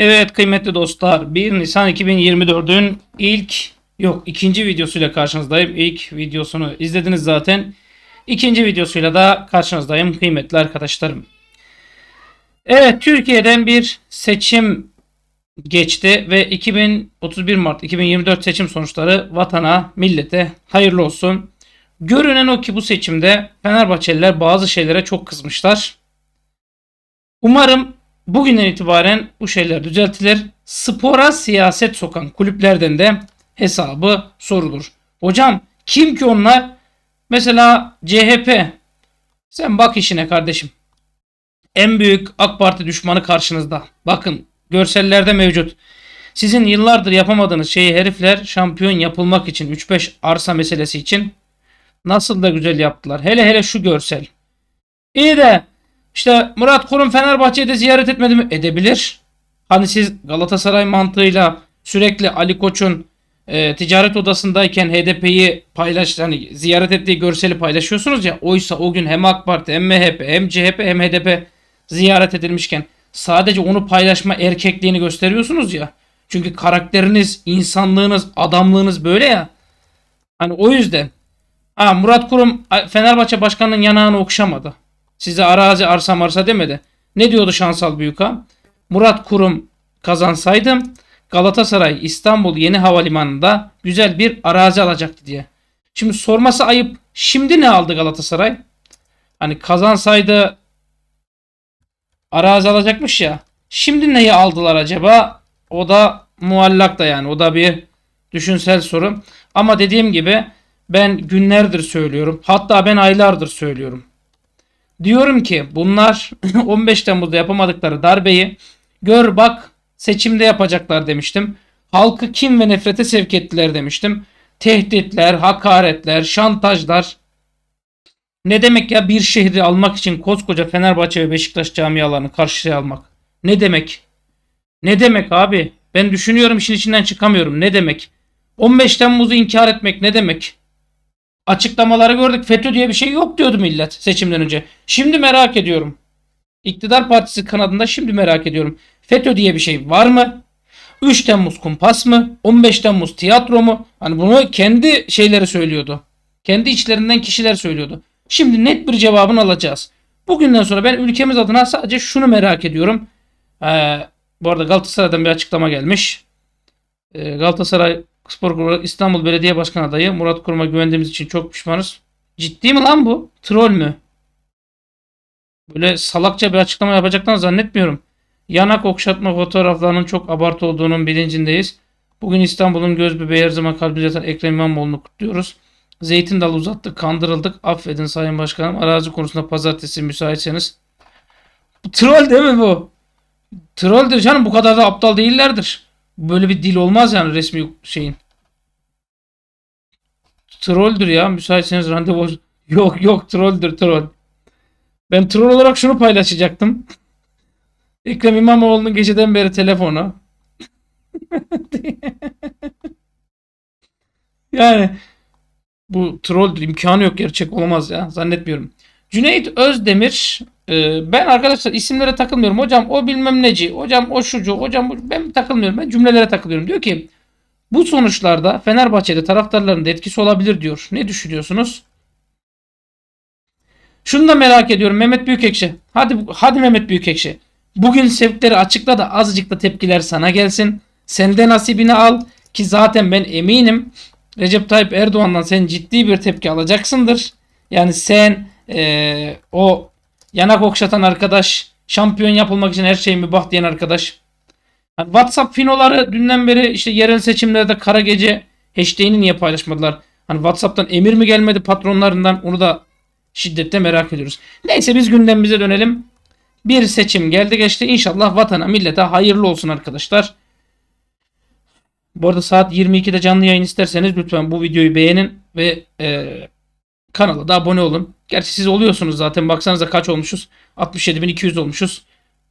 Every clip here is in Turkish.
Evet kıymetli dostlar 1 Nisan 2024'ün ilk yok ikinci videosuyla karşınızdayım. İlk videosunu izlediniz zaten. İkinci videosuyla da karşınızdayım kıymetli arkadaşlarım. Evet Türkiye'den bir seçim geçti ve 2031 Mart 2024 seçim sonuçları vatana, millete hayırlı olsun. Görünen o ki bu seçimde Fenerbahçeliler bazı şeylere çok kızmışlar. Umarım Bugünden itibaren bu şeyler düzeltilir. Spora siyaset sokan kulüplerden de hesabı sorulur. Hocam kim ki onlar? Mesela CHP. Sen bak işine kardeşim. En büyük AK Parti düşmanı karşınızda. Bakın görsellerde mevcut. Sizin yıllardır yapamadığınız şeyi herifler şampiyon yapılmak için 3-5 arsa meselesi için nasıl da güzel yaptılar. Hele hele şu görsel. İyi de işte Murat Kurum Fenerbahçe'yi de ziyaret etmedi mi? Edebilir. Hani siz Galatasaray mantığıyla sürekli Ali Koç'un e, ticaret odasındayken HDP'yi paylaş, hani ziyaret ettiği görseli paylaşıyorsunuz ya. Oysa o gün hem AK Parti hem MHP hem CHP hem HDP ziyaret edilmişken sadece onu paylaşma erkekliğini gösteriyorsunuz ya. Çünkü karakteriniz, insanlığınız, adamlığınız böyle ya. Hani o yüzden. Ha, Murat Kurum Fenerbahçe Başkanı'nın yanağını okşamadı. Size arazi arsa marsa demedi. Ne diyordu Şansal Büyük'a? Murat Kurum kazansaydım Galatasaray İstanbul Yeni Havalimanı'nda güzel bir arazi alacaktı diye. Şimdi sorması ayıp. Şimdi ne aldı Galatasaray? Hani kazansaydı arazi alacakmış ya. Şimdi neyi aldılar acaba? O da muallak da yani. O da bir düşünsel sorun. Ama dediğim gibi ben günlerdir söylüyorum. Hatta ben aylardır söylüyorum. Diyorum ki bunlar 15 Temmuz'da yapamadıkları darbeyi gör bak seçimde yapacaklar demiştim. Halkı kim ve nefrete sevk ettiler demiştim. Tehditler, hakaretler, şantajlar. Ne demek ya bir şehri almak için koskoca Fenerbahçe ve Beşiktaş camialarını karşıya almak? Ne demek? Ne demek abi? Ben düşünüyorum işin içinden çıkamıyorum. Ne demek? 15 Temmuz'u inkar etmek ne demek? Açıklamaları gördük. FETÖ diye bir şey yok diyordu millet seçimden önce. Şimdi merak ediyorum. İktidar partisi kanadında şimdi merak ediyorum. FETÖ diye bir şey var mı? 3 Temmuz kumpas mı? 15 Temmuz tiyatro mu? Hani bunu kendi şeyleri söylüyordu. Kendi içlerinden kişiler söylüyordu. Şimdi net bir cevabını alacağız. Bugünden sonra ben ülkemiz adına sadece şunu merak ediyorum. Ee, bu arada Galatasaray'dan bir açıklama gelmiş. Ee, Galatasaray Spor Grubu İstanbul Belediye Başkanı adayı Murat Kurum'a güvendiğimiz için çok pişmanız. Ciddi mi lan bu? Troll mü? Böyle salakça bir açıklama yapacaklarını zannetmiyorum. Yanak okşatma fotoğraflarının çok abartı olduğunun bilincindeyiz. Bugün İstanbul'un göz bebeği her zaman kalbimize yatan Ekrem İmamoğlu'nu kutluyoruz. Zeytin dalı uzattık, kandırıldık. Affedin Sayın Başkanım. Arazi konusunda pazartesi müsaitseniz. Bu troll değil mi bu? Trolldür canım. Bu kadar da aptal değillerdir. Böyle bir dil olmaz yani resmi şeyin. Trolldür ya. Müsaitseniz randevu. Yok yok trolldür troll. Ben troll olarak şunu paylaşacaktım. Ekrem İmamoğlu'nun geceden beri telefonu. yani bu trolldür. imkanı yok gerçek olamaz ya. Zannetmiyorum. Cüneyt Özdemir e, ben arkadaşlar isimlere takılmıyorum. Hocam o bilmem neci, hocam o şucu, hocam bu, ben takılmıyorum. Ben cümlelere takılıyorum. Diyor ki bu sonuçlarda Fenerbahçe'de taraftarların da etkisi olabilir diyor. Ne düşünüyorsunuz? Şunu da merak ediyorum Mehmet Büyükekşi. Hadi hadi Mehmet Büyükekşi. Bugün sevkleri açıkla da azıcık da tepkiler sana gelsin. Sende nasibini al ki zaten ben eminim Recep Tayyip Erdoğan'dan sen ciddi bir tepki alacaksındır. Yani sen e, o yanak okşatan arkadaş, şampiyon yapılmak için her şey mübah diyen arkadaş. Yani WhatsApp finoları dünden beri işte yerel seçimlerde kara gece hashtag'ini niye paylaşmadılar? Hani WhatsApp'tan emir mi gelmedi patronlarından onu da şiddetle merak ediyoruz. Neyse biz gündemimize dönelim. Bir seçim geldi geçti. İnşallah vatana millete hayırlı olsun arkadaşlar. Bu arada saat 22'de canlı yayın isterseniz lütfen bu videoyu beğenin ve e, kanala da abone olun. Gerçi siz oluyorsunuz zaten. Baksanıza kaç olmuşuz? 67.200 olmuşuz.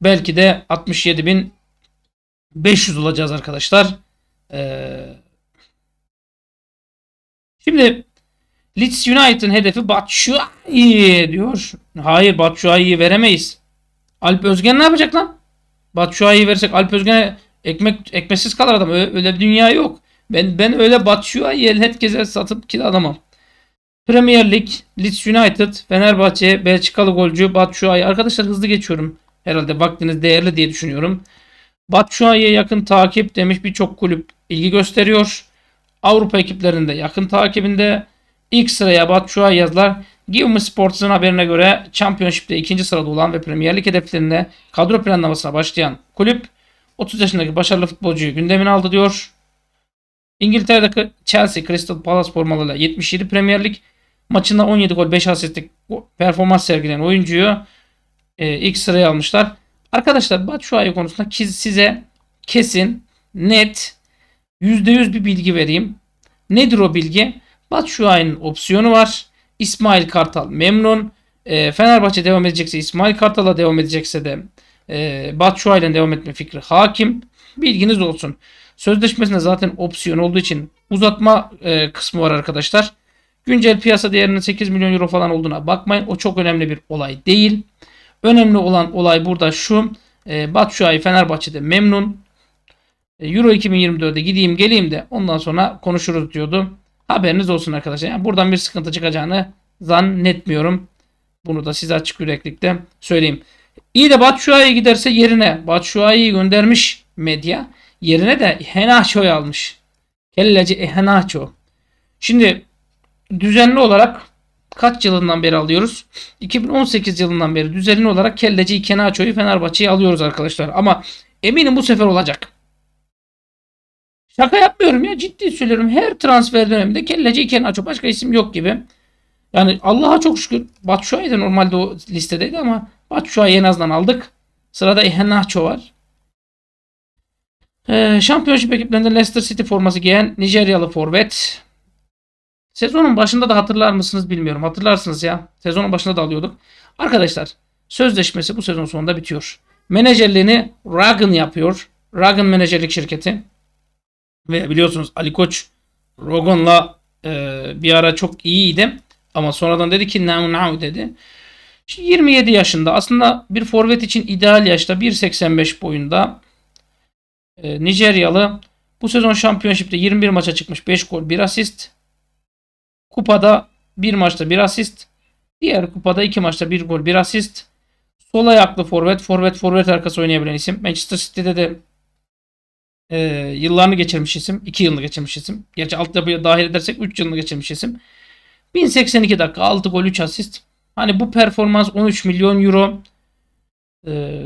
Belki de 67.500 olacağız arkadaşlar. Ee, şimdi Leeds United'ın hedefi Batshuayi diyor. Hayır Batshuayi'yi veremeyiz. Alp Özgen ne yapacak lan? Batshuayi'yi versek Alp Özgen'e ekmek ekmesiz kalır adam. Öyle, öyle bir dünya yok. Ben ben öyle Batshuayi'yi herkese satıp kiralamam. Premier Lig, Leeds United, Fenerbahçe, Belçikalı golcü Batshuayi. Arkadaşlar hızlı geçiyorum. Herhalde vaktiniz değerli diye düşünüyorum. Batshuayi'ye yakın takip demiş birçok kulüp ilgi gösteriyor. Avrupa ekiplerinde yakın takibinde ilk sıraya Batshuayi yazlar. Gimme Sports'ın haberine göre Championship'te ikinci sırada olan ve Premier Lig hedeflerine kadro planlamasına başlayan kulüp 30 yaşındaki başarılı futbolcuyu gündemine aldı diyor. İngiltere'deki Chelsea Crystal Palace formalarıyla 77 Premier Lig Maçında 17 gol 5 asistlik performans sergilenen oyuncuyu e, ilk sıraya almışlar. Arkadaşlar Batshuayi konusunda size kesin, net, %100 bir bilgi vereyim. Nedir o bilgi? Batshuayi'nin opsiyonu var. İsmail Kartal memnun. E, Fenerbahçe devam edecekse İsmail Kartal'a devam edecekse de e, Batshuayi'den devam etme fikri hakim. Bilginiz olsun. Sözleşmesinde zaten opsiyon olduğu için uzatma e, kısmı var arkadaşlar. Güncel piyasa değerinin 8 milyon euro falan olduğuna bakmayın. O çok önemli bir olay değil. Önemli olan olay burada şu. E, ee, Batshuayi Fenerbahçe'de memnun. Ee, euro 2024'de gideyim geleyim de ondan sonra konuşuruz diyordu. Haberiniz olsun arkadaşlar. Yani buradan bir sıkıntı çıkacağını zannetmiyorum. Bunu da size açık yüreklikte söyleyeyim. İyi de Batshuayi giderse yerine Batshuayi'yi göndermiş medya. Yerine de Henacho'yu almış. Kelleci Henacho. Şimdi düzenli olarak kaç yılından beri alıyoruz? 2018 yılından beri düzenli olarak Kelleci'yi, Kenaço'yu, Fenerbahçe'yi alıyoruz arkadaşlar. Ama eminim bu sefer olacak. Şaka yapmıyorum ya ciddi söylüyorum. Her transfer döneminde Kelleci, Kenaço başka isim yok gibi. Yani Allah'a çok şükür Batshuayi de normalde o listedeydi ama Batshuayi en azından aldık. Sırada Iheanacho var. Ee, şampiyonşip ekiplerinden Leicester City forması giyen Nijeryalı forvet. Sezonun başında da hatırlar mısınız bilmiyorum. Hatırlarsınız ya. Sezonun başında da alıyorduk. Arkadaşlar sözleşmesi bu sezon sonunda bitiyor. Menajerliğini Ragan yapıyor. Ragan menajerlik şirketi. Ve biliyorsunuz Ali Koç Rogan'la e, bir ara çok iyiydi. Ama sonradan dedi ki now now dedi. Şimdi 27 yaşında aslında bir forvet için ideal yaşta 1.85 boyunda e, Nijeryalı bu sezon şampiyonşipte 21 maça çıkmış 5 gol 1 asist Kupada bir maçta bir asist. Diğer kupada iki maçta bir gol bir asist. Sol ayaklı forvet. Forvet forvet arkası oynayabilen isim. Manchester City'de de e, yıllarını geçirmiş isim. 2 yılını geçirmiş isim. Gerçi altyapıya dahil edersek 3 yılını geçirmiş isim. 1082 dakika 6 gol 3 asist. Hani bu performans 13 milyon euro. E,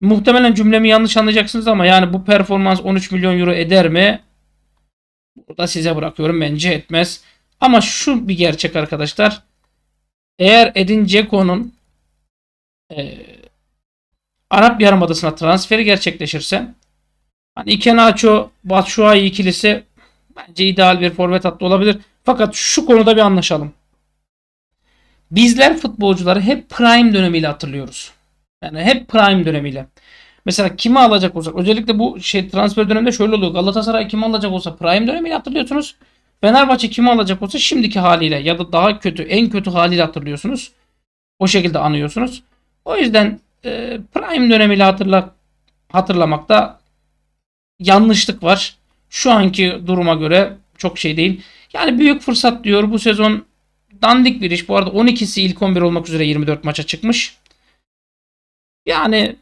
muhtemelen cümlemi yanlış anlayacaksınız ama yani bu performans 13 milyon euro eder mi? Burada size bırakıyorum. Bence etmez. Ama şu bir gerçek arkadaşlar. Eğer Edin Ceko'nun e, Arap Yarımadası'na transferi gerçekleşirse hani Ikenacho, Batshuayi ikilisi bence ideal bir forvet hattı olabilir. Fakat şu konuda bir anlaşalım. Bizler futbolcuları hep prime dönemiyle hatırlıyoruz. Yani hep prime dönemiyle. Mesela kimi alacak olsak özellikle bu şey transfer döneminde şöyle oluyor. Galatasaray kimi alacak olsa prime dönemini hatırlıyorsunuz. Fenerbahçe kimi alacak olsa şimdiki haliyle ya da daha kötü en kötü haliyle hatırlıyorsunuz. O şekilde anıyorsunuz. O yüzden e, prime dönemiyle hatırla, hatırlamakta yanlışlık var. Şu anki duruma göre çok şey değil. Yani büyük fırsat diyor bu sezon dandik bir iş. Bu arada 12'si ilk 11 olmak üzere 24 maça çıkmış. Yani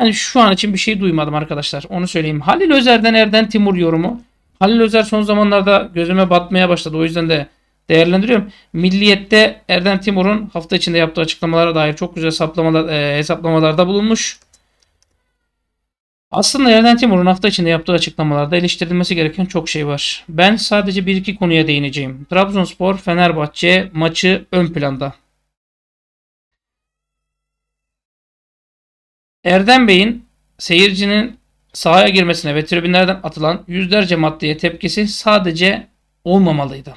ben şu an için bir şey duymadım arkadaşlar. Onu söyleyeyim. Halil Özer'den Erden Timur yorumu. Halil Özer son zamanlarda gözüme batmaya başladı. O yüzden de değerlendiriyorum. Milliyet'te Erden Timur'un hafta içinde yaptığı açıklamalara dair çok güzel hesaplamalar, e, hesaplamalarda bulunmuş. Aslında Erden Timur'un hafta içinde yaptığı açıklamalarda eleştirilmesi gereken çok şey var. Ben sadece bir iki konuya değineceğim. Trabzonspor, Fenerbahçe maçı ön planda. Erdem Bey'in seyircinin sahaya girmesine ve tribünlerden atılan yüzlerce maddeye tepkisi sadece olmamalıydı.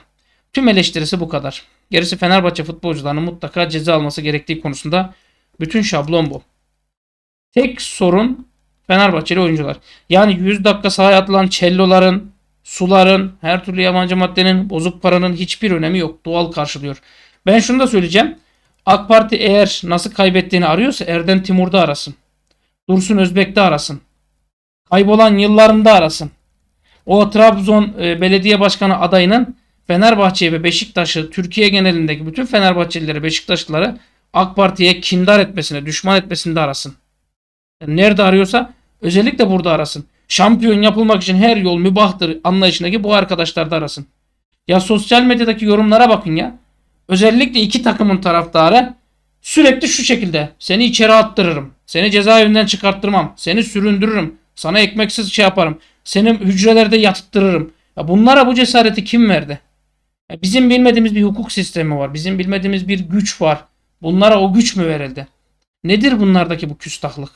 Tüm eleştirisi bu kadar. Gerisi Fenerbahçe futbolcularının mutlaka ceza alması gerektiği konusunda bütün şablon bu. Tek sorun Fenerbahçeli oyuncular. Yani 100 dakika sahaya atılan çelloların, suların, her türlü yabancı maddenin, bozuk paranın hiçbir önemi yok. Doğal karşılıyor. Ben şunu da söyleyeceğim. AK Parti eğer nasıl kaybettiğini arıyorsa Erden Timur'da arasın. Dursun Özbek'te arasın. Kaybolan yıllarımda arasın. O Trabzon e, belediye başkanı adayının Fenerbahçe'ye ve Beşiktaş'ı Türkiye genelindeki bütün Fenerbahçelileri, Beşiktaşlıları AK Parti'ye kindar etmesine, düşman etmesinde arasın. Yani nerede arıyorsa özellikle burada arasın. Şampiyon yapılmak için her yol mübahtır anlayışındaki bu arkadaşlar da arasın. Ya sosyal medyadaki yorumlara bakın ya. Özellikle iki takımın taraftarı sürekli şu şekilde seni içeri attırırım. Seni cezaevinden çıkarttırmam. Seni süründürürüm. Sana ekmeksiz şey yaparım. Seni hücrelerde yatıttırırım. Ya bunlara bu cesareti kim verdi? Ya bizim bilmediğimiz bir hukuk sistemi var. Bizim bilmediğimiz bir güç var. Bunlara o güç mü verildi? Nedir bunlardaki bu küstahlık?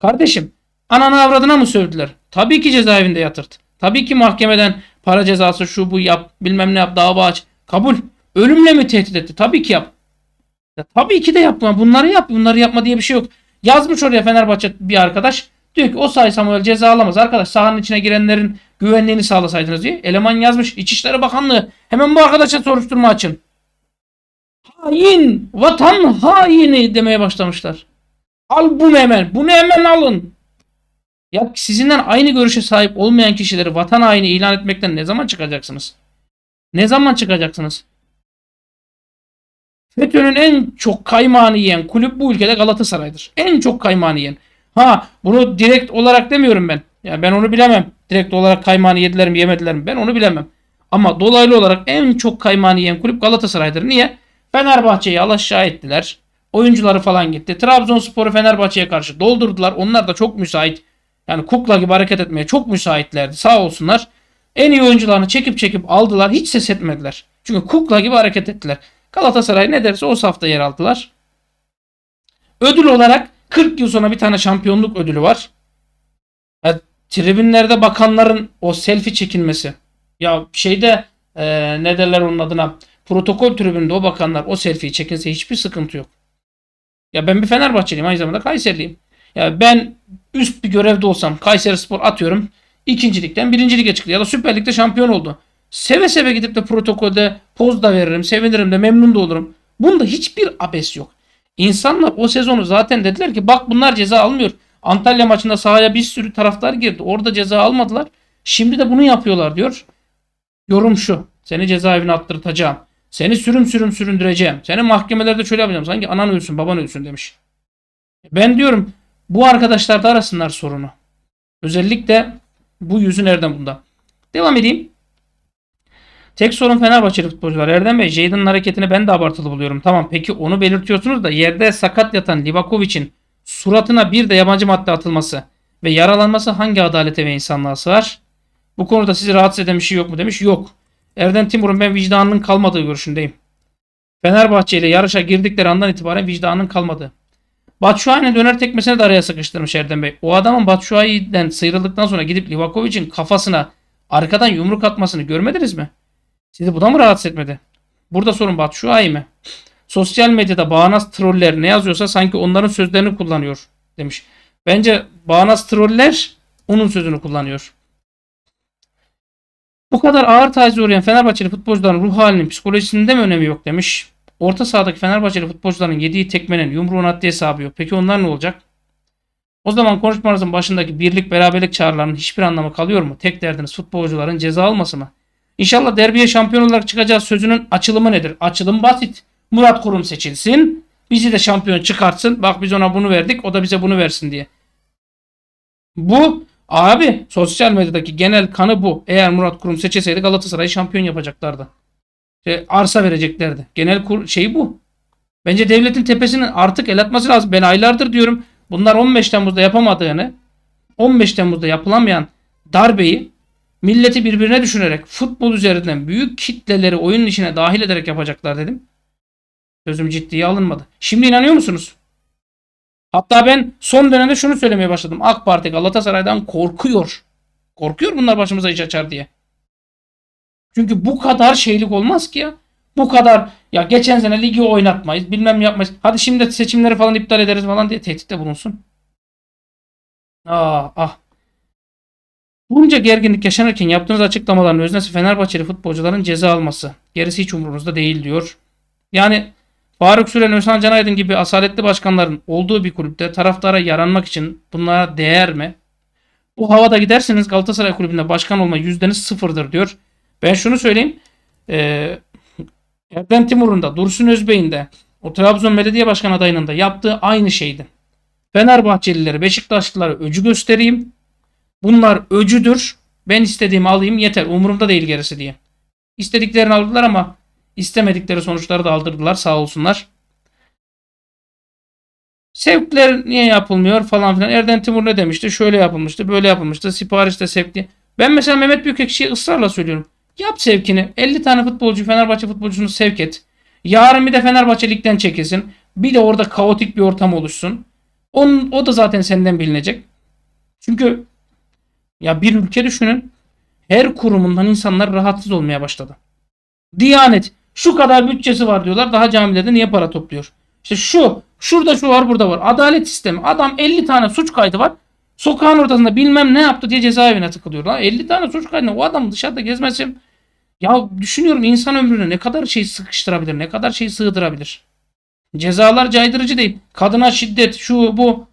Kardeşim ananı avradına mı sövdüler? Tabii ki cezaevinde yatırt. Tabii ki mahkemeden para cezası şu bu yap bilmem ne yap dava aç. Kabul. Ölümle mi tehdit etti? Tabii ki yap. Ya, tabii ki de yapma. Bunları yap. Bunları yapma diye bir şey yok. Yazmış oraya Fenerbahçe bir arkadaş. Diyor ki o say Samuel ceza alamaz. Arkadaş sahanın içine girenlerin güvenliğini sağlasaydınız diye. Eleman yazmış. İçişleri Bakanlığı hemen bu arkadaşa soruşturma açın. Hain. Vatan haini demeye başlamışlar. Al bunu hemen. Bunu hemen alın. Ya sizinden aynı görüşe sahip olmayan kişileri vatan haini ilan etmekten ne zaman çıkacaksınız? Ne zaman çıkacaksınız? FETÖ'nün en çok kaymağını yiyen kulüp bu ülkede Galatasaray'dır. En çok kaymağını yiyen. Ha bunu direkt olarak demiyorum ben. Ya ben onu bilemem. Direkt olarak kaymağını yediler mi yemediler mi ben onu bilemem. Ama dolaylı olarak en çok kaymağını yiyen kulüp Galatasaray'dır. Niye? Fenerbahçe'yi alaşağı ettiler. Oyuncuları falan gitti. Trabzonspor'u Fenerbahçe'ye karşı doldurdular. Onlar da çok müsait. Yani kukla gibi hareket etmeye çok müsaitlerdi. Sağ olsunlar. En iyi oyuncularını çekip çekip aldılar. Hiç ses etmediler. Çünkü kukla gibi hareket ettiler. Galatasaray ne derse o safta yer aldılar. Ödül olarak 40 yıl sonra bir tane şampiyonluk ödülü var. Yani tribünlerde bakanların o selfie çekilmesi. Ya şeyde e, ne derler onun adına protokol tribünde o bakanlar o selfie'yi çekinse hiçbir sıkıntı yok. Ya ben bir Fenerbahçeliyim aynı zamanda Kayserliyim. Ya ben üst bir görevde olsam Kayseri Spor atıyorum ikincilikten birinci lige çıktı ya da Süper Lig'de şampiyon oldu. Seve seve gidip de protokolde poz da veririm, sevinirim de memnun da olurum. Bunda hiçbir abes yok. İnsanlar o sezonu zaten dediler ki bak bunlar ceza almıyor. Antalya maçında sahaya bir sürü taraftar girdi. Orada ceza almadılar. Şimdi de bunu yapıyorlar diyor. Yorum şu. Seni cezaevine attırtacağım. Seni sürüm sürüm süründüreceğim. Seni mahkemelerde şöyle yapacağım. Sanki anan ölsün baban ölsün demiş. Ben diyorum bu arkadaşlar da arasınlar sorunu. Özellikle bu yüzü nereden bunda. Devam edeyim. Tek sorun Fenerbahçeli futbolcular. Erdem Bey, Jadon'un hareketini ben de abartılı buluyorum. Tamam peki onu belirtiyorsunuz da yerde sakat yatan Livakovic'in suratına bir de yabancı madde atılması ve yaralanması hangi adalete ve insanlığa sığar? Bu konuda sizi rahatsız eden bir şey yok mu demiş. Yok. Erdem Timur'un ben vicdanının kalmadığı görüşündeyim. Fenerbahçe ile yarışa girdikleri andan itibaren vicdanının kalmadı. Batshuayi'nin döner tekmesini de araya sıkıştırmış Erdem Bey. O adamın Batshuayi'den sıyrıldıktan sonra gidip Livakovic'in kafasına arkadan yumruk atmasını görmediniz mi? Sizi bu da mı rahatsız etmedi? Burada sorun Batu şu ay mı? Sosyal medyada bağnaz troller ne yazıyorsa sanki onların sözlerini kullanıyor demiş. Bence bağnaz troller onun sözünü kullanıyor. Bu kadar ağır tacize uğrayan Fenerbahçeli futbolcuların ruh halinin psikolojisinde mi önemi yok demiş. Orta sahadaki Fenerbahçeli futbolcuların yediği tekmenin yumruğun adli hesabı yok. Peki onlar ne olacak? O zaman konuşmanızın başındaki birlik beraberlik çağrılarının hiçbir anlamı kalıyor mu? Tek derdiniz futbolcuların ceza alması mı? İnşallah derbiye şampiyon olarak çıkacağız sözünün açılımı nedir? Açılım basit. Murat Kurum seçilsin. Bizi de şampiyon çıkartsın. Bak biz ona bunu verdik. O da bize bunu versin diye. Bu abi sosyal medyadaki genel kanı bu. Eğer Murat Kurum seçilseydi Galatasaray'ı şampiyon yapacaklardı. İşte arsa vereceklerdi. Genel kur şey bu. Bence devletin tepesinin artık el atması lazım. Ben aylardır diyorum. Bunlar 15 Temmuz'da yapamadığını 15 Temmuz'da yapılamayan darbeyi Milleti birbirine düşünerek futbol üzerinden büyük kitleleri oyunun içine dahil ederek yapacaklar dedim. Sözüm ciddiye alınmadı. Şimdi inanıyor musunuz? Hatta ben son dönemde şunu söylemeye başladım. AK Parti Galatasaray'dan korkuyor. Korkuyor bunlar başımıza iş açar diye. Çünkü bu kadar şeylik olmaz ki ya. Bu kadar ya geçen sene ligi oynatmayız bilmem yapmayız. Hadi şimdi seçimleri falan iptal ederiz falan diye tehditte bulunsun. Ah ah. Bunca gerginlik yaşanırken yaptığınız açıklamaların öznesi Fenerbahçeli futbolcuların ceza alması. Gerisi hiç umurunuzda değil diyor. Yani Faruk Süren, Özhan Canaydın gibi asaletli başkanların olduğu bir kulüpte taraftara yaranmak için bunlara değer mi? Bu havada giderseniz Galatasaray kulübünde başkan olma yüzdeniz sıfırdır diyor. Ben şunu söyleyeyim. Ee, Erdem Timur'un da Dursun Özbey'in de o Trabzon Belediye Başkan adayının da yaptığı aynı şeydi. Fenerbahçelileri, Beşiktaşlıları öcü göstereyim. Bunlar öcüdür. Ben istediğimi alayım yeter. Umurumda değil gerisi diye. İstediklerini aldılar ama istemedikleri sonuçları da aldırdılar sağ olsunlar. Sevkler niye yapılmıyor falan filan. Erden Timur ne demişti? Şöyle yapılmıştı, böyle yapılmıştı. Siparişte sevkli. Ben mesela Mehmet Büyükekşi'ye ısrarla söylüyorum. Yap sevkini. 50 tane futbolcu Fenerbahçe futbolcusunu sevk et. Yarın bir de Fenerbahçe ligden çekilsin. Bir de orada kaotik bir ortam oluşsun. Onun, o da zaten senden bilinecek. Çünkü ya bir ülke düşünün. Her kurumundan insanlar rahatsız olmaya başladı. Diyanet şu kadar bütçesi var diyorlar. Daha camilerde niye para topluyor? İşte şu, şurada şu var, burada var. Adalet sistemi. Adam 50 tane suç kaydı var. Sokağın ortasında bilmem ne yaptı diye cezaevine tıkılıyor. Lan 50 tane suç kaydı. O adam dışarıda gezmesi. Ya düşünüyorum insan ömrüne ne kadar şey sıkıştırabilir, ne kadar şey sığdırabilir. Cezalar caydırıcı değil. Kadına şiddet, şu bu.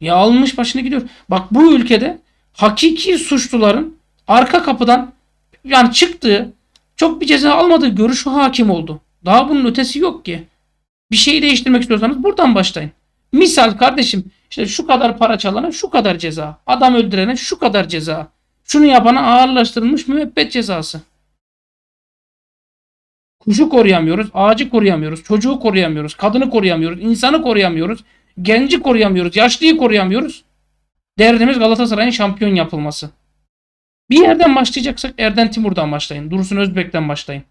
Ya almış başını gidiyor. Bak bu ülkede hakiki suçluların arka kapıdan yani çıktığı çok bir ceza almadığı görüşü hakim oldu. Daha bunun ötesi yok ki. Bir şeyi değiştirmek istiyorsanız buradan başlayın. Misal kardeşim işte şu kadar para çalana şu kadar ceza. Adam öldürene şu kadar ceza. Şunu yapana ağırlaştırılmış müebbet cezası. Kuşu koruyamıyoruz, ağacı koruyamıyoruz, çocuğu koruyamıyoruz, kadını koruyamıyoruz, insanı koruyamıyoruz, genci koruyamıyoruz, yaşlıyı koruyamıyoruz. Derdimiz Galatasaray'ın şampiyon yapılması. Bir yerden başlayacaksak Erden Timur'dan başlayın. Dursun Özbek'ten başlayın.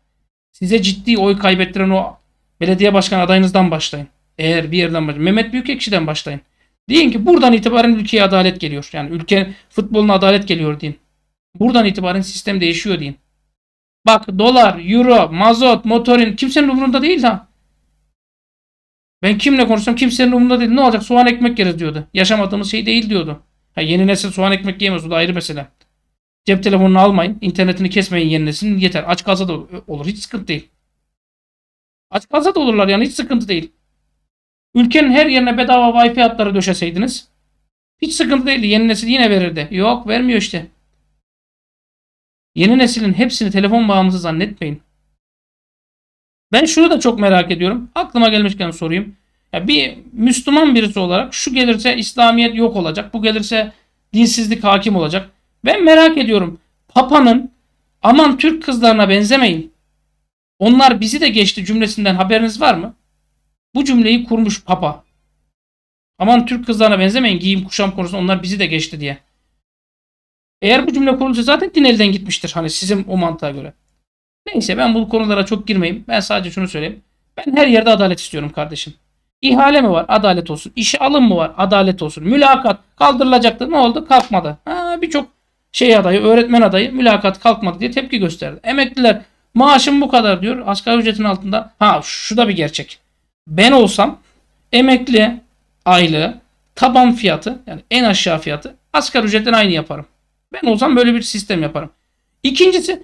Size ciddi oy kaybettiren o belediye başkan adayınızdan başlayın. Eğer bir yerden başlayın. Mehmet Büyükekşi'den başlayın. Deyin ki buradan itibaren ülkeye adalet geliyor. Yani ülke futboluna adalet geliyor deyin. Buradan itibaren sistem değişiyor deyin. Bak dolar, euro, mazot, motorin kimsenin umurunda değil ha. Ben kimle konuşsam kimsenin umurunda değil. Ne olacak soğan ekmek yeriz diyordu. Yaşamadığımız şey değil diyordu. Ha, yeni nesil soğan ekmek yiyemez. O da ayrı mesele. Cep telefonunu almayın. internetini kesmeyin yeni neslin. Yeter. Aç kalsa da olur. Hiç sıkıntı değil. Aç kalsa da olurlar yani. Hiç sıkıntı değil. Ülkenin her yerine bedava Wi-Fi hatları döşeseydiniz hiç sıkıntı değildi. Yeni nesil yine verirdi. Yok vermiyor işte. Yeni neslin hepsini telefon bağımlısı zannetmeyin. Ben şunu da çok merak ediyorum. Aklıma gelmişken sorayım bir Müslüman birisi olarak şu gelirse İslamiyet yok olacak, bu gelirse dinsizlik hakim olacak. Ben merak ediyorum. Papa'nın aman Türk kızlarına benzemeyin. Onlar bizi de geçti cümlesinden haberiniz var mı? Bu cümleyi kurmuş Papa. Aman Türk kızlarına benzemeyin giyim kuşam konusunda onlar bizi de geçti diye. Eğer bu cümle kurulsa zaten din elden gitmiştir. Hani sizin o mantığa göre. Neyse ben bu konulara çok girmeyeyim. Ben sadece şunu söyleyeyim. Ben her yerde adalet istiyorum kardeşim. İhale mi var? Adalet olsun. İşe alım mı var? Adalet olsun. Mülakat kaldırılacaktı. Ne oldu? Kalkmadı. Birçok şey adayı, öğretmen adayı mülakat kalkmadı diye tepki gösterdi. Emekliler maaşım bu kadar diyor. Asgari ücretin altında. Ha şu da bir gerçek. Ben olsam emekli aylığı taban fiyatı yani en aşağı fiyatı asgari ücretten aynı yaparım. Ben olsam böyle bir sistem yaparım. İkincisi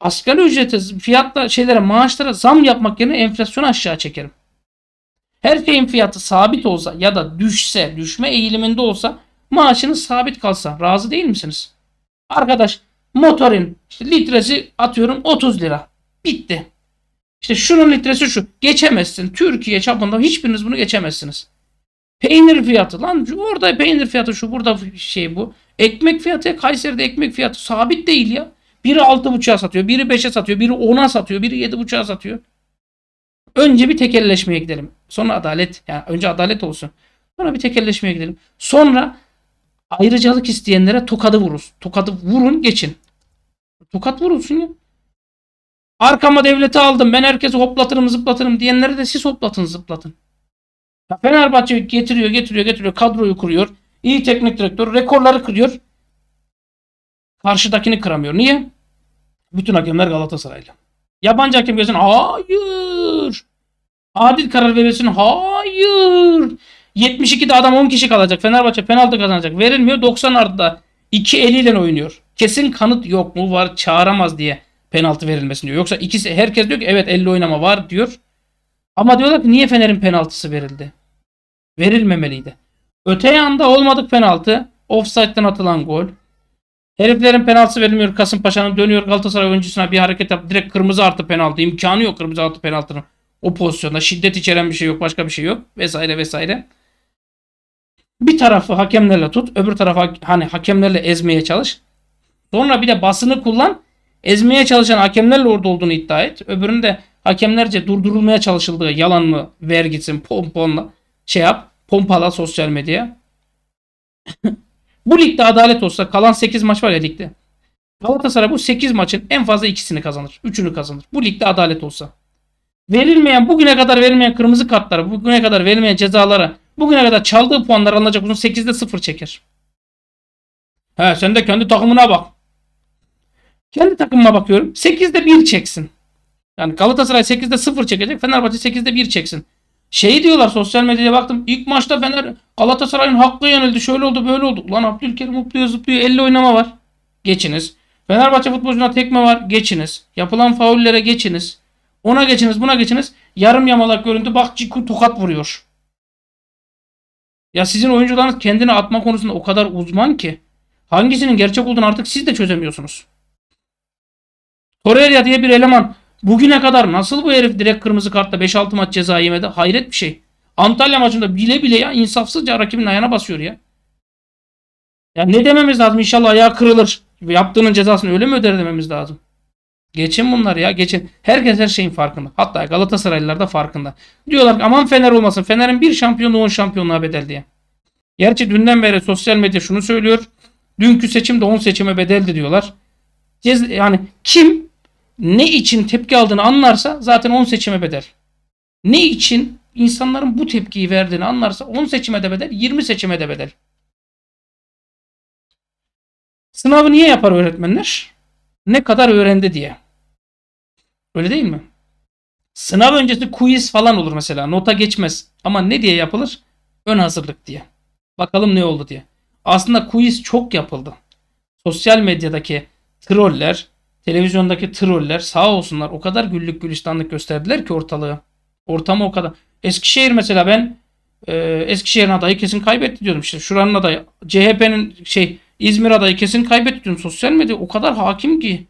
asgari ücrete fiyatla şeylere maaşlara zam yapmak yerine enflasyonu aşağı çekerim. Her şeyin fiyatı sabit olsa ya da düşse, düşme eğiliminde olsa maaşınız sabit kalsa razı değil misiniz? Arkadaş motorun işte litresi atıyorum 30 lira. Bitti. İşte şunun litresi şu. Geçemezsin. Türkiye çapında hiçbiriniz bunu geçemezsiniz. Peynir fiyatı lan orada peynir fiyatı şu burada şey bu. Ekmek fiyatı Kayseri'de ekmek fiyatı sabit değil ya. Biri 6.5'a satıyor, biri 5'e satıyor, biri 10'a satıyor, biri 7.5'a satıyor. Önce bir tekelleşmeye gidelim. Sonra adalet. Yani önce adalet olsun. Sonra bir tekelleşmeye gidelim. Sonra ayrıcalık isteyenlere tokadı vuruz. Tokadı vurun geçin. Tokat vurulsun ya. Arkama devleti aldım. Ben herkesi hoplatırım zıplatırım diyenlere de siz hoplatın zıplatın. Ya Fenerbahçe getiriyor getiriyor getiriyor. Kadroyu kuruyor. İyi teknik direktör. Rekorları kırıyor. Karşıdakini kıramıyor. Niye? Bütün hakemler Galatasaraylı. Yabancı hakem gelsin. Hayır. Adil karar verilsin. Hayır. 72'de adam 10 kişi kalacak. Fenerbahçe penaltı kazanacak. Verilmiyor. 90 iki eliyle oynuyor. Kesin kanıt yok mu var çağıramaz diye penaltı verilmesin diyor. Yoksa ikisi herkes diyor ki evet elle oynama var diyor. Ama diyorlar ki niye Fener'in penaltısı verildi? Verilmemeliydi. Öte yanda olmadık penaltı. Offside'den atılan gol. Heriflerin penaltısı verilmiyor. Kasımpaşa'nın dönüyor Galatasaray oyuncusuna bir hareket yap. Direkt kırmızı artı penaltı. İmkanı yok kırmızı artı penaltının. O pozisyonda şiddet içeren bir şey yok. Başka bir şey yok. Vesaire vesaire. Bir tarafı hakemlerle tut. Öbür tarafı hani hakemlerle ezmeye çalış. Sonra bir de basını kullan. Ezmeye çalışan hakemlerle orada olduğunu iddia et. Öbürünü de hakemlerce durdurulmaya çalışıldığı yalanlı vergisin pomponla şey yap. Pompala sosyal medyaya. Bu ligde adalet olsa kalan 8 maç var ya ligde. Galatasaray bu 8 maçın en fazla ikisini kazanır. Üçünü kazanır. Bu ligde adalet olsa. Verilmeyen bugüne kadar verilmeyen kırmızı kartlara, bugüne kadar verilmeyen cezalara, bugüne kadar çaldığı puanlar alınacak uzun 8'de 0 çeker. He sen de kendi takımına bak. Kendi takımıma bakıyorum. 8'de 1 çeksin. Yani Galatasaray 8'de 0 çekecek. Fenerbahçe 8'de 1 çeksin. Şey diyorlar sosyal medyaya baktım. İlk maçta Fener Galatasaray'ın hakkı yenildi. Şöyle oldu böyle oldu. Ulan Abdülkerim hopluyor zıplıyor. Elle oynama var. Geçiniz. Fenerbahçe futbolcuna tekme var. Geçiniz. Yapılan faullere geçiniz. Ona geçiniz buna geçiniz. Yarım yamalak görüntü. Bak Ciku tokat vuruyor. Ya sizin oyuncularınız kendini atma konusunda o kadar uzman ki. Hangisinin gerçek olduğunu artık siz de çözemiyorsunuz. Torreira diye bir eleman Bugüne kadar nasıl bu herif direkt kırmızı kartla 5-6 maç ceza yemedi? Hayret bir şey. Antalya maçında bile bile ya insafsızca rakibin ayağına basıyor ya. Ya ne dememiz lazım? İnşallah ayağı kırılır. Yaptığının cezasını öyle mi öder dememiz lazım? Geçin bunlar ya geçin. Herkes her şeyin farkında. Hatta Galatasaraylılar da farkında. Diyorlar ki aman Fener olmasın. Fener'in bir şampiyonu 10 şampiyonluğa bedel diye. Gerçi dünden beri sosyal medya şunu söylüyor. Dünkü seçim de 10 seçime bedeldi diyorlar. Yani kim ne için tepki aldığını anlarsa zaten 10 seçime bedel. Ne için insanların bu tepkiyi verdiğini anlarsa 10 seçime de bedel, 20 seçime de bedel. Sınavı niye yapar öğretmenler? Ne kadar öğrendi diye. Öyle değil mi? Sınav öncesi quiz falan olur mesela. Nota geçmez. Ama ne diye yapılır? Ön hazırlık diye. Bakalım ne oldu diye. Aslında quiz çok yapıldı. Sosyal medyadaki troller, Televizyondaki troller sağ olsunlar o kadar güllük gülistanlık gösterdiler ki ortalığı. Ortamı o kadar. Eskişehir mesela ben e, Eskişehir'in adayı kesin kaybetti diyordum. İşte şuranın adayı CHP'nin şey İzmir adayı kesin kaybetti diyordum. Sosyal medya o kadar hakim ki.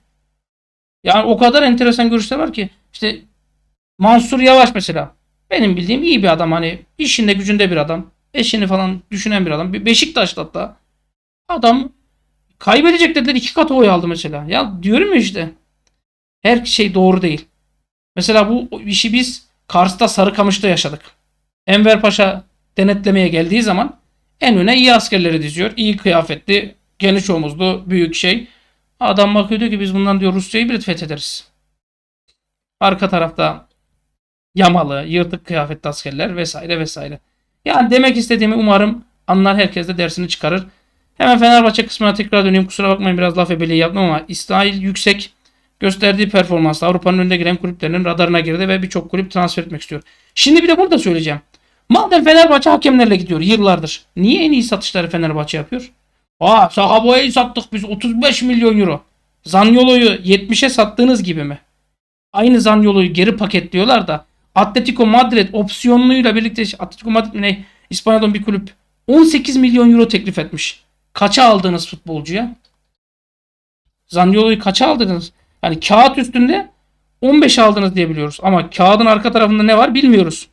Yani o kadar enteresan görüşler var ki. İşte Mansur Yavaş mesela. Benim bildiğim iyi bir adam. Hani işinde gücünde bir adam. Eşini falan düşünen bir adam. Bir hatta. Adam Kaybedecek dediler iki kat oy aldı mesela. Ya diyorum ya işte. Her şey doğru değil. Mesela bu işi biz Kars'ta Sarıkamış'ta yaşadık. Enver Paşa denetlemeye geldiği zaman en öne iyi askerleri diziyor. İyi kıyafetli, geniş omuzlu, büyük şey. Adam bakıyordu ki biz bundan diyor Rusya'yı bile fethederiz. Arka tarafta yamalı, yırtık kıyafetli askerler vesaire vesaire. Yani demek istediğimi umarım anlar herkes de dersini çıkarır. Hemen Fenerbahçe kısmına tekrar döneyim. Kusura bakmayın biraz laf ebeliği yaptım ama İsrail yüksek gösterdiği performansla Avrupa'nın önünde giren kulüplerinin radarına girdi ve birçok kulüp transfer etmek istiyor. Şimdi bir de burada söyleyeceğim. Madem Fenerbahçe hakemlerle gidiyor yıllardır. Niye en iyi satışları Fenerbahçe yapıyor? Aa Sakaboya'yı sattık biz 35 milyon euro. Zanyolo'yu 70'e sattığınız gibi mi? Aynı Zanyolo'yu geri paketliyorlar da Atletico Madrid opsiyonluyla birlikte Atletico Madrid ne İspanya'dan bir kulüp 18 milyon euro teklif etmiş. Kaça aldınız futbolcuya? Zaniolo'yu kaça aldınız? Yani kağıt üstünde 15 aldınız diye biliyoruz. Ama kağıdın arka tarafında ne var bilmiyoruz.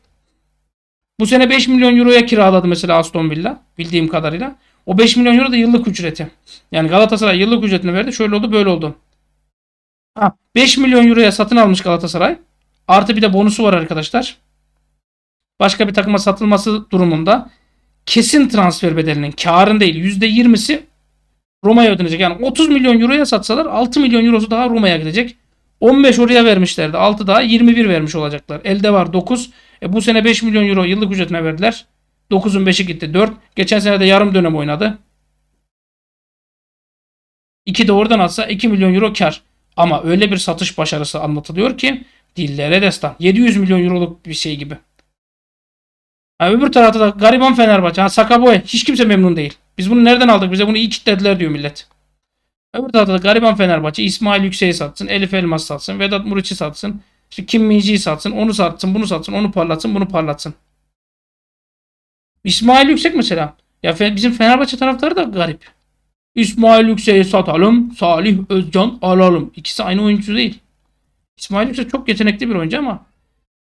Bu sene 5 milyon euroya kiraladı mesela Aston Villa. Bildiğim kadarıyla. O 5 milyon euro da yıllık ücreti. Yani Galatasaray yıllık ücretini verdi. Şöyle oldu böyle oldu. Ha, 5 milyon euroya satın almış Galatasaray. Artı bir de bonusu var arkadaşlar. Başka bir takıma satılması durumunda kesin transfer bedelinin karın değil %20'si Roma'ya ödenecek. Yani 30 milyon euroya satsalar 6 milyon eurosu daha Roma'ya gidecek. 15 oraya vermişlerdi. 6 daha 21 vermiş olacaklar. Elde var 9. E bu sene 5 milyon euro yıllık ücretine verdiler. 9'un 5'i gitti 4. Geçen sene de yarım dönem oynadı. 2 de oradan atsa 2 milyon euro kar. Ama öyle bir satış başarısı anlatılıyor ki dillere destan. 700 milyon euroluk bir şey gibi. Ha, öbür tarafta da gariban Fenerbahçe. Ha, Sakaboy. Hiç kimse memnun değil. Biz bunu nereden aldık? Bize bunu iyi kitlediler diyor millet. Öbür tarafta da gariban Fenerbahçe. İsmail Yüksek'i satsın. Elif Elmas satsın. Vedat Muriç'i satsın. İşte Kim Minci'yi satsın. Onu satsın. Bunu satsın. Onu parlatsın. Bunu parlatsın. İsmail Yüksek mesela. Ya bizim Fenerbahçe taraftarı da garip. İsmail Yüksek'i satalım. Salih Özcan alalım. İkisi aynı oyuncu değil. İsmail Yüksek çok yetenekli bir oyuncu ama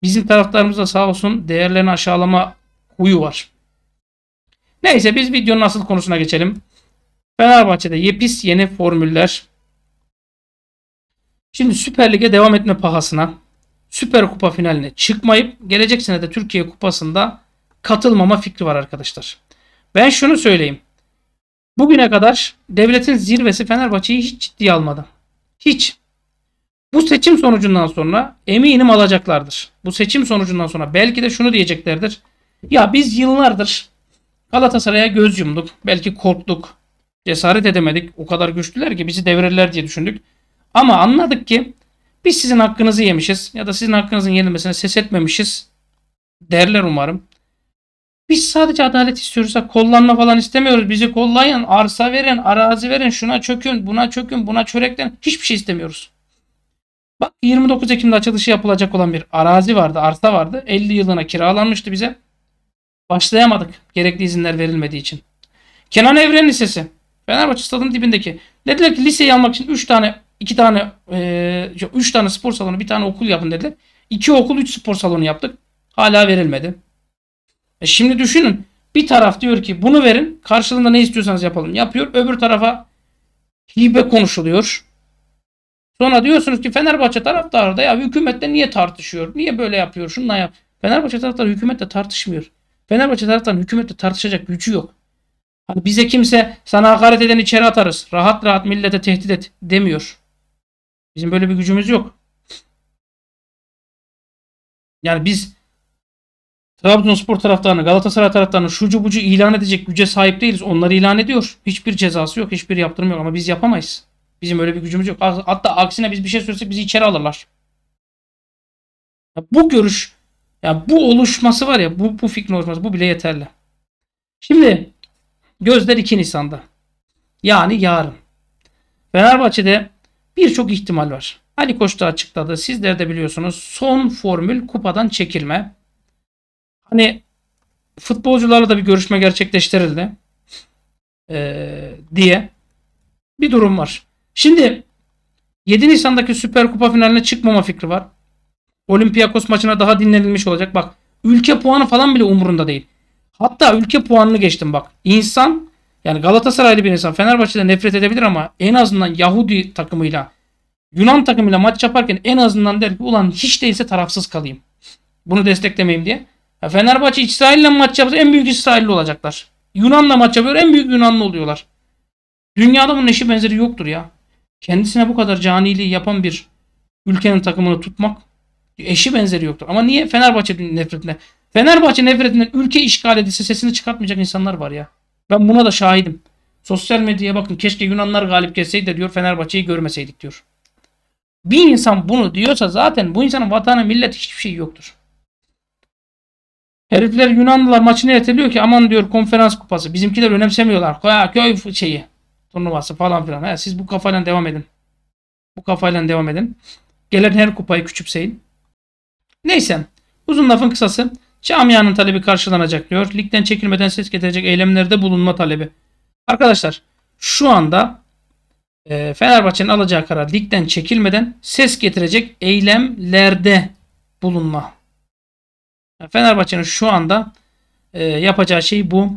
bizim taraftarımız da sağ olsun değerlerini aşağılama huyu var. Neyse biz videonun asıl konusuna geçelim. Fenerbahçe'de yepis yeni formüller. Şimdi Süper Lig'e devam etme pahasına Süper Kupa finaline çıkmayıp gelecek sene de Türkiye Kupası'nda katılmama fikri var arkadaşlar. Ben şunu söyleyeyim. Bugüne kadar devletin zirvesi Fenerbahçe'yi hiç ciddiye almadı. Hiç. Bu seçim sonucundan sonra eminim alacaklardır. Bu seçim sonucundan sonra belki de şunu diyeceklerdir. Ya biz yıllardır Galatasaray'a göz yumduk. Belki korktuk. Cesaret edemedik. O kadar güçlüler ki bizi devirirler diye düşündük. Ama anladık ki biz sizin hakkınızı yemişiz ya da sizin hakkınızın yenilmesine ses etmemişiz derler umarım. Biz sadece adalet istiyoruz. Kollanma falan istemiyoruz. Bizi kollayın, arsa verin, arazi verin, şuna çökün, buna çökün, buna çöreklen. Hiçbir şey istemiyoruz. Bak 29 Ekim'de açılışı yapılacak olan bir arazi vardı, arsa vardı. 50 yılına kiralanmıştı bize. Başlayamadık gerekli izinler verilmediği için. Kenan Evren Lisesi. Fenerbahçe stadının dibindeki. Dediler ki liseyi almak için 3 tane 2 tane 3 e, tane spor salonu bir tane okul yapın dediler. 2 okul 3 spor salonu yaptık. Hala verilmedi. E şimdi düşünün. Bir taraf diyor ki bunu verin. Karşılığında ne istiyorsanız yapalım. Yapıyor. Öbür tarafa hibe konuşuluyor. Sonra diyorsunuz ki Fenerbahçe taraftarı da ya hükümetle niye tartışıyor? Niye böyle yapıyor? Şunla yap. Fenerbahçe taraftarı hükümetle tartışmıyor. Fenerbahçe taraftan hükümetle tartışacak gücü yok. Hani bize kimse sana hakaret eden içeri atarız. Rahat rahat millete tehdit et demiyor. Bizim böyle bir gücümüz yok. Yani biz Trabzonspor taraftarını, Galatasaray taraftarını şucu bucu ilan edecek güce sahip değiliz. Onlar ilan ediyor. Hiçbir cezası yok, hiçbir yaptırım yok ama biz yapamayız. Bizim öyle bir gücümüz yok. Hatta aksine biz bir şey söylesek bizi içeri alırlar. Bu görüş ya bu oluşması var ya bu, bu fikrin oluşması bu bile yeterli. Şimdi gözler 2 Nisan'da. Yani yarın. Fenerbahçe'de birçok ihtimal var. Ali Koç da açıkladı. Sizler de biliyorsunuz son formül kupadan çekilme. Hani futbolcularla da bir görüşme gerçekleştirildi ee, diye bir durum var. Şimdi 7 Nisan'daki Süper Kupa finaline çıkmama fikri var. Olympiakos maçına daha dinlenilmiş olacak. Bak ülke puanı falan bile umurunda değil. Hatta ülke puanını geçtim bak. İnsan yani Galatasaraylı bir insan Fenerbahçe'de nefret edebilir ama en azından Yahudi takımıyla Yunan takımıyla maç yaparken en azından der ki ulan hiç değilse tarafsız kalayım. Bunu desteklemeyeyim diye. Ya Fenerbahçe İsrail'le maç yapsa en büyük İsrailli olacaklar. Yunan'la maç yapıyor en büyük Yunanlı oluyorlar. Dünyada bunun eşi benzeri yoktur ya. Kendisine bu kadar caniliği yapan bir ülkenin takımını tutmak Eşi benzeri yoktur. Ama niye Fenerbahçe nefretine? Fenerbahçe nefretinden ülke işgal edilse sesini çıkartmayacak insanlar var ya. Ben buna da şahidim. Sosyal medyaya bakın keşke Yunanlar galip gelseydi diyor Fenerbahçe'yi görmeseydik diyor. Bir insan bunu diyorsa zaten bu insanın vatanı millet hiçbir şey yoktur. Herifler Yunanlılar maçını erteliyor ki aman diyor konferans kupası. Bizimkiler önemsemiyorlar. Koya köy şeyi turnuvası falan filan. He, siz bu kafayla devam edin. Bu kafayla devam edin. Gelen her kupayı küçümseyin. Neyse uzun lafın kısası camianın talebi karşılanacak diyor. Ligden çekilmeden ses getirecek eylemlerde bulunma talebi. Arkadaşlar şu anda e, Fenerbahçe'nin alacağı karar ligden çekilmeden ses getirecek eylemlerde bulunma. Fenerbahçe'nin şu anda e, yapacağı şey bu.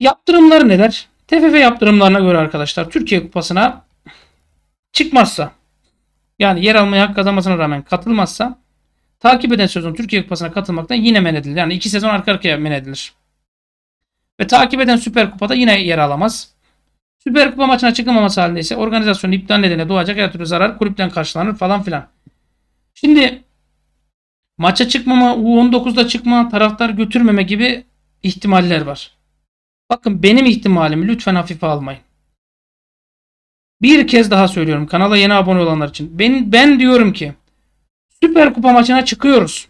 Yaptırımlar neler? TFF yaptırımlarına göre arkadaşlar Türkiye Kupası'na çıkmazsa yani yer almaya hak kazanmasına rağmen katılmazsa takip eden sezon Türkiye Kupası'na katılmaktan yine men edilir. Yani iki sezon arka arkaya men edilir. Ve takip eden Süper Kupa'da yine yer alamaz. Süper Kupa maçına çıkamaması halinde ise organizasyonun iptal nedeniyle doğacak her türlü zarar kulüpten karşılanır falan filan. Şimdi maça çıkmama, U19'da çıkma, taraftar götürmeme gibi ihtimaller var. Bakın benim ihtimalimi lütfen hafife almayın. Bir kez daha söylüyorum kanala yeni abone olanlar için. Ben, ben diyorum ki Süper Kupa maçına çıkıyoruz.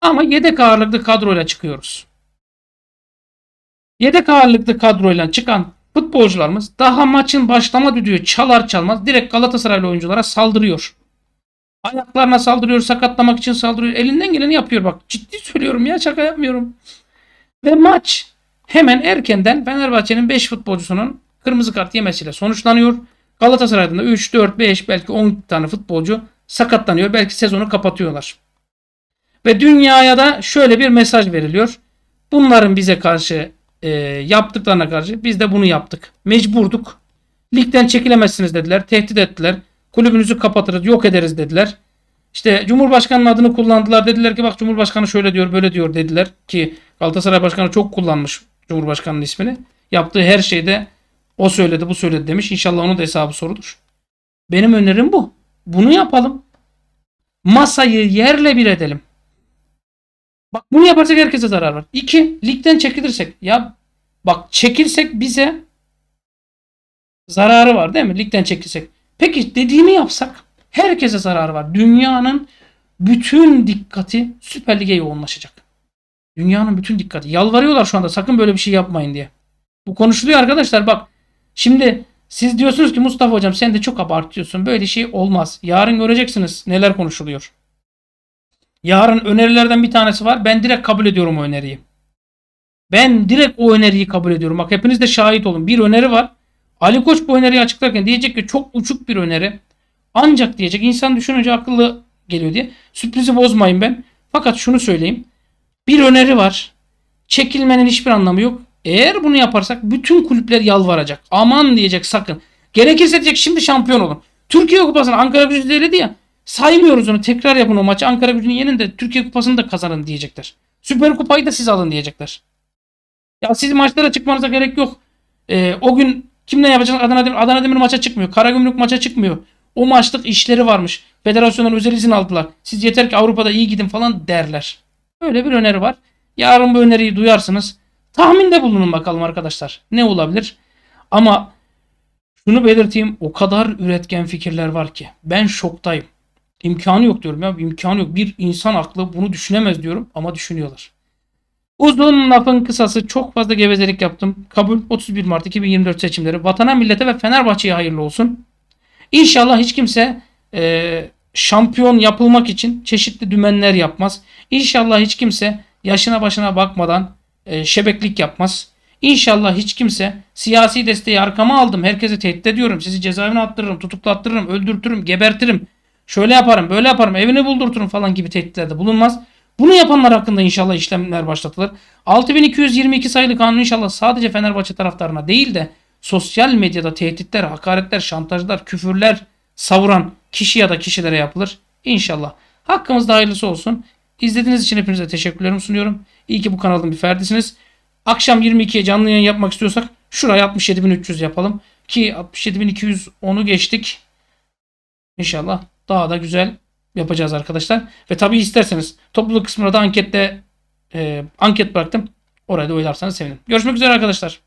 Ama yedek ağırlıklı kadroyla çıkıyoruz. Yedek ağırlıklı kadroyla çıkan futbolcularımız daha maçın başlama düdüğü çalar çalmaz direkt Galatasaraylı oyunculara saldırıyor. Ayaklarına saldırıyor, sakatlamak için saldırıyor. Elinden geleni yapıyor bak. Ciddi söylüyorum ya şaka yapmıyorum. Ve maç hemen erkenden Fenerbahçe'nin 5 futbolcusunun kırmızı kart yemesiyle sonuçlanıyor. Galatasaray'da da 3, 4, 5 belki 10 tane futbolcu sakatlanıyor. Belki sezonu kapatıyorlar. Ve dünyaya da şöyle bir mesaj veriliyor. Bunların bize karşı e, yaptıklarına karşı biz de bunu yaptık. Mecburduk. Ligden çekilemezsiniz dediler. Tehdit ettiler. Kulübünüzü kapatırız, yok ederiz dediler. İşte Cumhurbaşkanı'nın adını kullandılar. Dediler ki bak Cumhurbaşkanı şöyle diyor, böyle diyor dediler ki Galatasaray Başkanı çok kullanmış Cumhurbaşkanı'nın ismini. Yaptığı her şeyde o söyledi bu söyledi demiş. İnşallah onun da hesabı sorulur. Benim önerim bu. Bunu yapalım. Masayı yerle bir edelim. Bak bunu yaparsak herkese zarar var. İki, ligden çekilirsek. Ya bak çekilsek bize zararı var değil mi? Ligden çekilsek. Peki dediğimi yapsak herkese zarar var. Dünyanın bütün dikkati Süper Lig'e yoğunlaşacak. Dünyanın bütün dikkati. Yalvarıyorlar şu anda sakın böyle bir şey yapmayın diye. Bu konuşuluyor arkadaşlar bak. Şimdi siz diyorsunuz ki Mustafa hocam sen de çok abartıyorsun. Böyle şey olmaz. Yarın göreceksiniz neler konuşuluyor. Yarın önerilerden bir tanesi var. Ben direkt kabul ediyorum o öneriyi. Ben direkt o öneriyi kabul ediyorum. Bak hepiniz de şahit olun. Bir öneri var. Ali Koç bu öneriyi açıklarken diyecek ki çok uçuk bir öneri. Ancak diyecek insan düşününce akıllı geliyor diye. Sürprizi bozmayın ben. Fakat şunu söyleyeyim. Bir öneri var. Çekilmenin hiçbir anlamı yok. Eğer bunu yaparsak bütün kulüpler yalvaracak. Aman diyecek sakın. Gerekirse diyecek şimdi şampiyon olun. Türkiye Kupası'nı Ankara Gücü deledi ya. Saymıyoruz onu. Tekrar yapın o maçı. Ankara Gücü'nü yenin de Türkiye Kupası'nı da kazanın diyecekler. Süper Kupayı da siz alın diyecekler. Ya siz maçlara çıkmanıza gerek yok. Ee, o gün kimle yapacağız? Adana Demir, Adana Demir maça çıkmıyor. Karagümrük maça çıkmıyor. O maçlık işleri varmış. Federasyondan özel izin aldılar. Siz yeter ki Avrupa'da iyi gidin falan derler. Böyle bir öneri var. Yarın bu öneriyi duyarsınız. Tahminde bulunun bakalım arkadaşlar. Ne olabilir? Ama şunu belirteyim. O kadar üretken fikirler var ki. Ben şoktayım. İmkanı yok diyorum ya. İmkanı yok. Bir insan aklı bunu düşünemez diyorum ama düşünüyorlar. Uzun lafın kısası çok fazla gevezelik yaptım. Kabul 31 Mart 2024 seçimleri. Vatana, millete ve Fenerbahçe'ye hayırlı olsun. İnşallah hiç kimse e, şampiyon yapılmak için çeşitli dümenler yapmaz. İnşallah hiç kimse yaşına başına bakmadan e, şebeklik yapmaz. İnşallah hiç kimse siyasi desteği arkama aldım. Herkese tehdit ediyorum. Sizi cezaevine attırırım, tutuklattırırım, öldürtürüm, gebertirim. Şöyle yaparım, böyle yaparım, evini buldurturum falan gibi tehditlerde bulunmaz. Bunu yapanlar hakkında inşallah işlemler başlatılır. 6222 sayılı kanun inşallah sadece Fenerbahçe taraftarına değil de sosyal medyada tehditler, hakaretler, şantajlar, küfürler savuran kişi ya da kişilere yapılır. İnşallah. Hakkımızda hayırlısı olsun. İzlediğiniz için hepinize teşekkürlerimi sunuyorum. İyi ki bu kanalın bir ferdisiniz. Akşam 22'ye canlı yayın yapmak istiyorsak şuraya 67.300 yapalım. Ki 67.210'u geçtik. İnşallah daha da güzel yapacağız arkadaşlar. Ve tabii isterseniz topluluk kısmına da ankette e, anket bıraktım. Oraya da oylarsanız sevinirim. Görüşmek üzere arkadaşlar.